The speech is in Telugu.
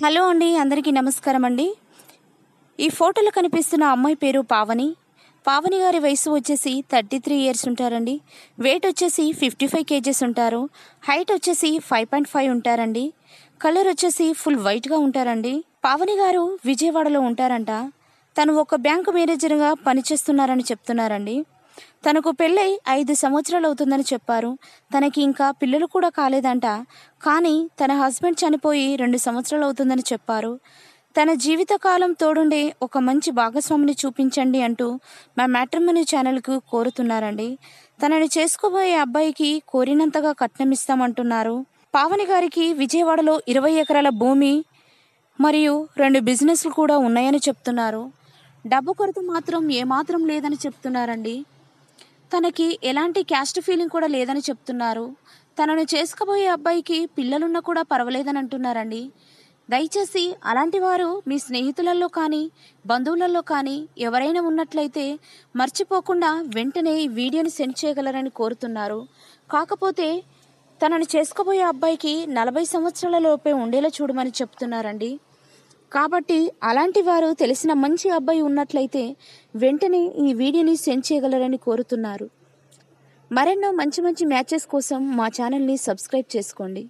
హలో అండి అందరికీ నమస్కారం అండి ఈ ఫోటోలో కనిపిస్తున్న అమ్మాయి పేరు పావని పావని గారి వయసు వచ్చేసి థర్టీ త్రీ ఇయర్స్ ఉంటారండి వెయిట్ వచ్చేసి ఫిఫ్టీ ఫైవ్ కేజీస్ ఉంటారు హైట్ వచ్చేసి ఫైవ్ పాయింట్ ఫైవ్ ఉంటారండి కలర్ వచ్చేసి ఫుల్ వైట్గా ఉంటారండి పావని గారు విజయవాడలో ఉంటారంట తను ఒక బ్యాంకు మేనేజర్గా పనిచేస్తున్నారని చెప్తున్నారండి తనకు పెళ్ళై ఐదు సంవత్సరాలు అవుతుందని చెప్పారు తనకి ఇంకా పిల్లలు కూడా కాలేదంట కానీ తన హస్బెండ్ చనిపోయి రెండు సంవత్సరాలు అవుతుందని చెప్పారు తన జీవితకాలం తోడుండే ఒక మంచి భాగస్వామిని చూపించండి అంటూ మా మ్యాట్రిమని ఛానల్కు కోరుతున్నారండి తనని చేసుకోబోయే అబ్బాయికి కోరినంతగా కట్నం ఇస్తామంటున్నారు పావని గారికి విజయవాడలో ఇరవై ఎకరాల భూమి మరియు రెండు బిజినెస్లు కూడా ఉన్నాయని చెప్తున్నారు డబ్బు కొరత మాత్రం ఏమాత్రం లేదని చెప్తున్నారండి తనకి ఎలాంటి క్యాస్ట్ ఫీలింగ్ కూడా లేదని చెప్తున్నారు తనను చేసుకోబోయే అబ్బాయికి పిల్లలున్నా కూడా పర్వాలేదని అంటున్నారండి దయచేసి అలాంటి వారు మీ స్నేహితులలో కానీ బంధువులలో కానీ ఎవరైనా ఉన్నట్లయితే మర్చిపోకుండా వెంటనే ఈ వీడియోని సెండ్ చేయగలరని కోరుతున్నారు కాకపోతే తనను చేసుకోబోయే అబ్బాయికి నలభై సంవత్సరాల లోపే ఉండేలా చూడమని చెప్తున్నారండి కాబట్టి అలాంటి వారు తెలిసిన మంచి అబ్బాయి ఉన్నట్లయితే వెంటనే ఈ వీడియోని సెండ్ చేయగలరని కోరుతున్నారు మరెన్నో మంచి మంచి మ్యాచెస్ కోసం మా ఛానల్ని సబ్స్క్రైబ్ చేసుకోండి